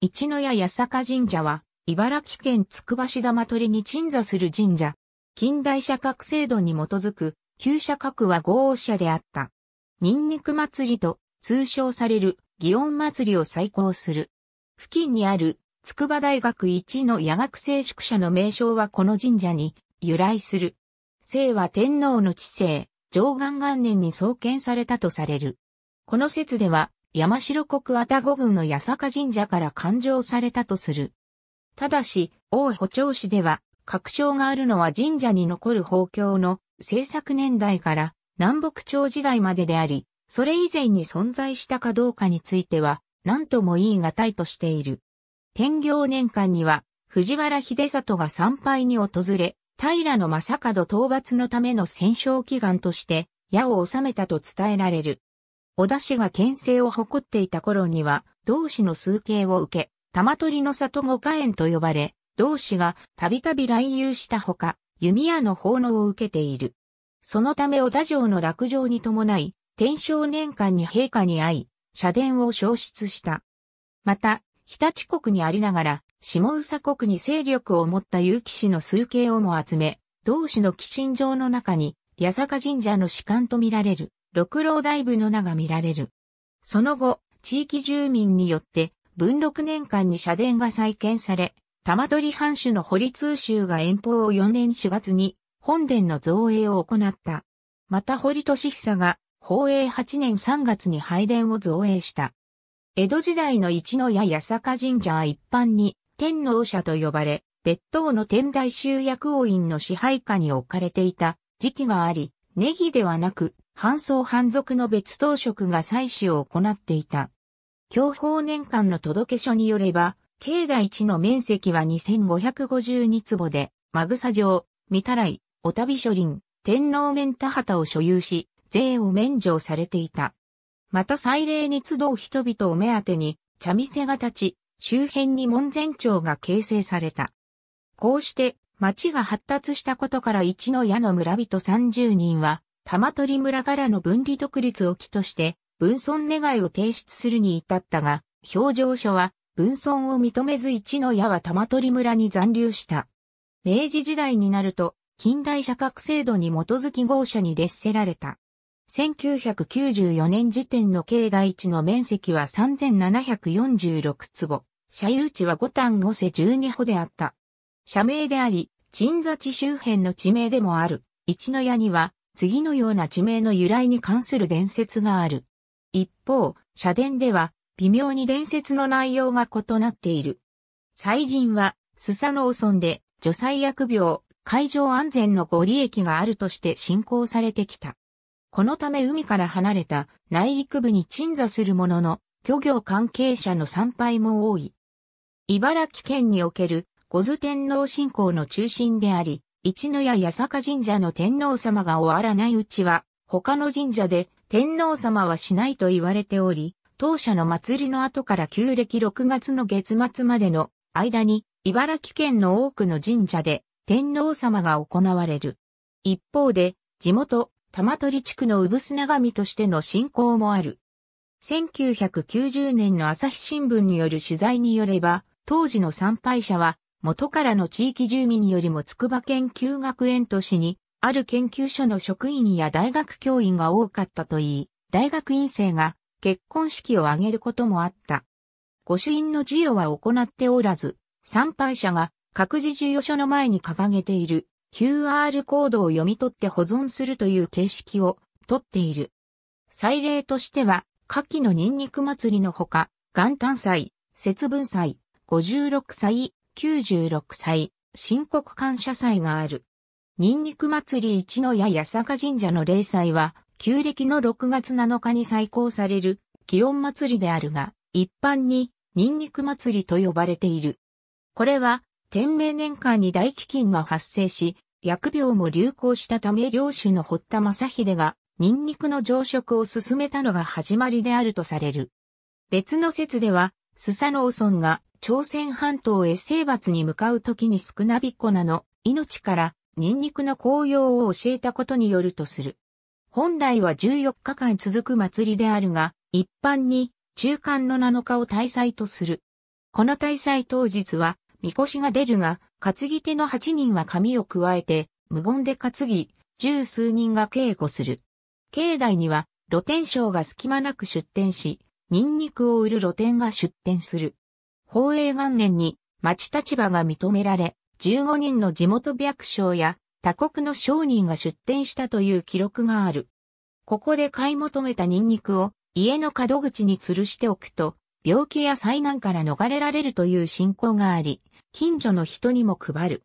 一野谷八坂神社は、茨城県つくば市玉取に鎮座する神社。近代社格制度に基づく、旧社格は豪王社であった。ニンニク祭りと通称される祇園祭りを再興する。付近にある筑波大学一の夜学生宿舎の名称はこの神社に由来する。聖は天皇の治世、上元元年に創建されたとされる。この説では、山城国愛宕郡の八坂神社から勘定されたとする。ただし、大保町市では、確証があるのは神社に残る法教の制作年代から南北朝時代までであり、それ以前に存在したかどうかについては、何とも言い難いとしている。天行年間には、藤原秀里が参拝に訪れ、平の正門討伐のための戦勝祈願として、矢を収めたと伝えられる。小田氏が県政を誇っていた頃には、同氏の数形を受け、玉取の里五花園と呼ばれ、同氏がたびたび来遊したほか、弓矢の奉納を受けている。そのため小田城の落城に伴い、天正年間に陛下に会い、社殿を消失した。また、日立国にありながら、下宇佐国に勢力を持った結城氏の数形をも集め、同氏の寄進城の中に、八坂神社の士官と見られる。六郎大部の名が見られる。その後、地域住民によって文禄年間に社殿が再建され、玉取藩主の堀通州が遠方を4年4月に本殿の造営を行った。また堀利久が宝永8年3月に拝殿を造営した。江戸時代の一の谷八坂神社は一般に天皇社と呼ばれ、別当の天台宗役王院の支配下に置かれていた時期があり、ネギではなく半僧半族の別当職が祭祀を行っていた。教法年間の届書によれば、境内地の面積は2552坪で、マグサ城、御たらい、おたび所林、天皇面田畑を所有し、税を免除されていた。また祭礼に集う人々を目当てに、茶店が立ち、周辺に門前町が形成された。こうして、町が発達したことから一の矢の村人30人は、玉取村からの分離独立を起として、分村願いを提出するに至ったが、表情書は、分村を認めず一の矢は玉取村に残留した。明治時代になると、近代社格制度に基づき豪社に列せられた。1994年時点の境内地の面積は3746坪、社有地は五単五世12歩であった。社名であり、鎮座地周辺の地名でもある、一の矢には、次のような地名の由来に関する伝説がある。一方、社殿では、微妙に伝説の内容が異なっている。祭神は、スサノオ村で、除災薬病、海上安全のご利益があるとして信仰されてきた。このため海から離れた内陸部に鎮座するものの、漁業関係者の参拝も多い。茨城県における五頭天皇信仰の中心であり、一の谷八坂神社の天皇様が終わらないうちは、他の神社で天皇様はしないと言われており、当社の祭りの後から旧暦6月の月末までの間に、茨城県の多くの神社で天皇様が行われる。一方で、地元、玉取地区の産砂神としての信仰もある。1990年の朝日新聞による取材によれば、当時の参拝者は元からの地域住民よりも筑波研究学園都市に、ある研究所の職員や大学教員が多かったといい、大学院生が結婚式を挙げることもあった。御朱印の授与は行っておらず、参拝者が各自授与所の前に掲げている QR コードを読み取って保存するという形式をとっている。祭礼としては、夏季のニンニク祭りのほか、元旦祭、節分祭、56祭、96歳、深刻感謝祭がある。ニンニク祭り一の矢八坂神社の霊祭は、旧暦の6月7日に再興される、祇園祭りであるが、一般に、ニンニク祭りと呼ばれている。これは、天明年間に大飢饉が発生し、疫病も流行したため領主の堀田正秀が、ニンニクの増殖を進めたのが始まりであるとされる。別の説では、スサノオソンが朝鮮半島へ征伐に向かう時に少なびこなの命からニンニクの紅葉を教えたことによるとする。本来は14日間続く祭りであるが、一般に中間の7日を大祭とする。この大祭当日は、みこしが出るが、担ぎ手の8人は紙を加えて、無言で担ぎ、十数人が稽古する。境内には、露天商が隙間なく出店し、ニンニクを売る露店が出店する。宝永元年に町立場が認められ、15人の地元白将や他国の商人が出店したという記録がある。ここで買い求めたニンニクを家の角口に吊るしておくと、病気や災難から逃れられるという信仰があり、近所の人にも配る。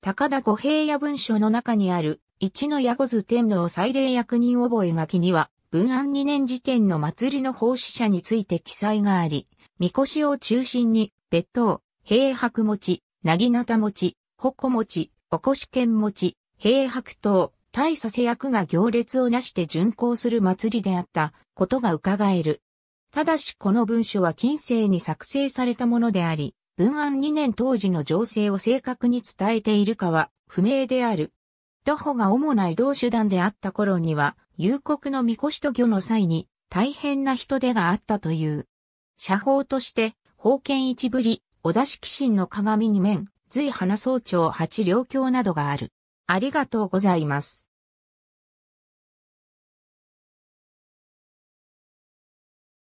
高田五平野文書の中にある、一の矢子図天皇祭礼役人覚書には、文安二年時点の祭りの奉仕者について記載があり、みこしを中心に、別当、平白餅、なぎなた餅、ほこ餅、おこしけん餅、平白糖、大佐世役が行列をなして巡行する祭りであったことが伺える。ただしこの文書は近世に作成されたものであり、文案2年当時の情勢を正確に伝えているかは不明である。徒歩が主な移動手段であった頃には、夕刻の御輿と魚の際に大変な人手があったという。写法として、宝剣一ぶり、小田式神の鏡に面、随花総長八両鏡などがある。ありがとうございます。